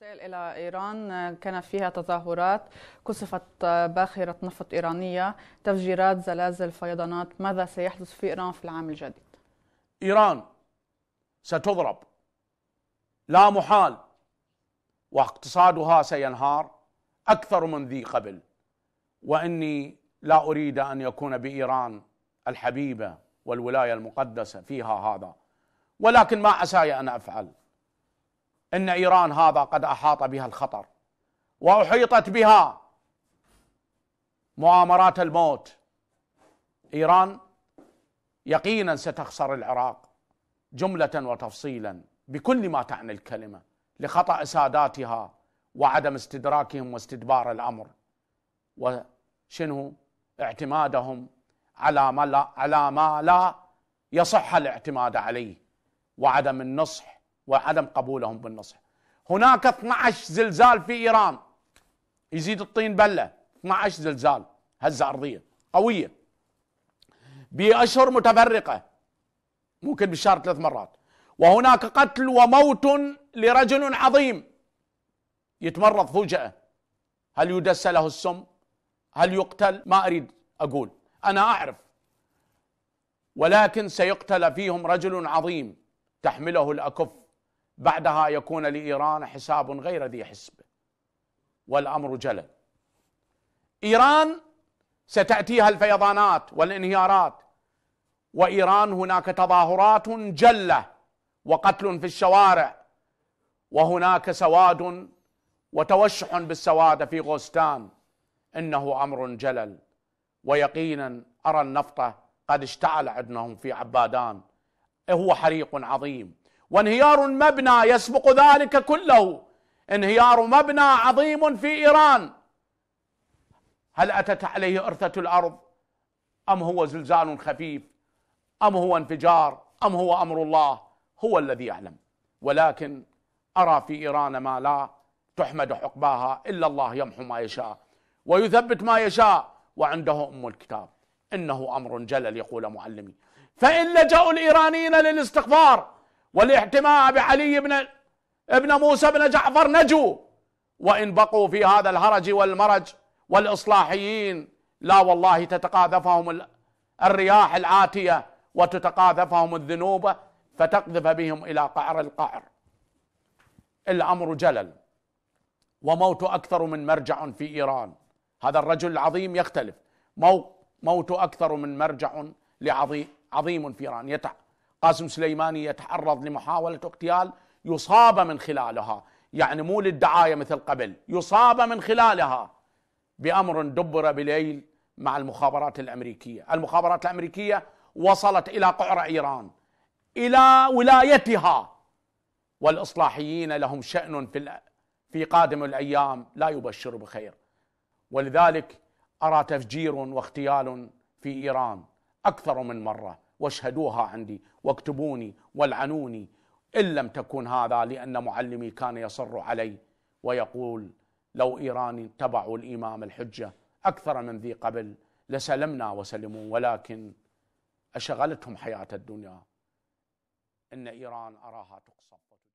تنتقل إلى إيران كان فيها تظاهرات كصفت باخرة نفط إيرانية تفجيرات زلازل فيضانات ماذا سيحدث في إيران في العام الجديد؟ إيران ستضرب لا محال واقتصادها سينهار أكثر من ذي قبل وإني لا أريد أن يكون بإيران الحبيبة والولاية المقدسة فيها هذا ولكن ما عساي أن أفعل ان ايران هذا قد احاط بها الخطر واحيطت بها مؤامرات الموت ايران يقينا ستخسر العراق جمله وتفصيلا بكل ما تعني الكلمه لخطا ساداتها وعدم استدراكهم واستدبار الامر وشنو اعتمادهم على ما لا, على ما لا يصح الاعتماد عليه وعدم النصح وعدم قبولهم بالنصح هناك 12 زلزال في إيران يزيد الطين بلة 12 زلزال هزة أرضية قوية بأشهر متفرقة ممكن بالشهر ثلاث مرات وهناك قتل وموت لرجل عظيم يتمرض فجأة هل يدس له السم هل يقتل ما أريد أقول أنا أعرف ولكن سيقتل فيهم رجل عظيم تحمله الأكف بعدها يكون لايران حساب غير ذي حسب والامر جلل ايران ستاتيها الفيضانات والانهيارات وايران هناك تظاهرات جله وقتل في الشوارع وهناك سواد وتوشح بالسواد في غوستان انه امر جلل ويقينا ارى النفط قد اشتعل عندهم في عبادان إيه هو حريق عظيم وانهيار مبنى يسبق ذلك كله انهيار مبنى عظيم في ايران هل اتت عليه ارثه الارض ام هو زلزال خفيف ام هو انفجار ام هو امر الله هو الذي يعلم ولكن ارى في ايران ما لا تحمد حقباها الا الله يمحو ما يشاء ويثبت ما يشاء وعنده ام الكتاب انه امر جلل يقول معلمي فان لجاوا الايرانيين للاستغفار والاحتماء بعلي بن ابن موسى بن جعفر نجوا وإن بقوا في هذا الهرج والمرج والإصلاحيين لا والله تتقاذفهم الرياح العاتية وتتقاذفهم الذنوب فتقذف بهم إلى قعر القعر الأمر جلل وموت أكثر من مرجع في إيران هذا الرجل العظيم يختلف موت أكثر من مرجع لعظيم عظيم في إيران يتعب قاسم سليماني يتعرض لمحاولة اغتيال يصاب من خلالها يعني مو للدعاية مثل قبل يصاب من خلالها بأمر دبر بليل مع المخابرات الأمريكية المخابرات الأمريكية وصلت إلى قعر إيران إلى ولايتها والإصلاحيين لهم شأن في في قادم الأيام لا يبشر بخير ولذلك أرى تفجير واغتيال في إيران أكثر من مرة واشهدوها عندي واكتبوني والعنوني إن لم تكن هذا لأن معلمي كان يصر علي ويقول لو إيران اتبعوا الإمام الحجة أكثر من ذي قبل لسلمنا وسلموا ولكن أشغلتهم حياة الدنيا إن إيران أراها تقصف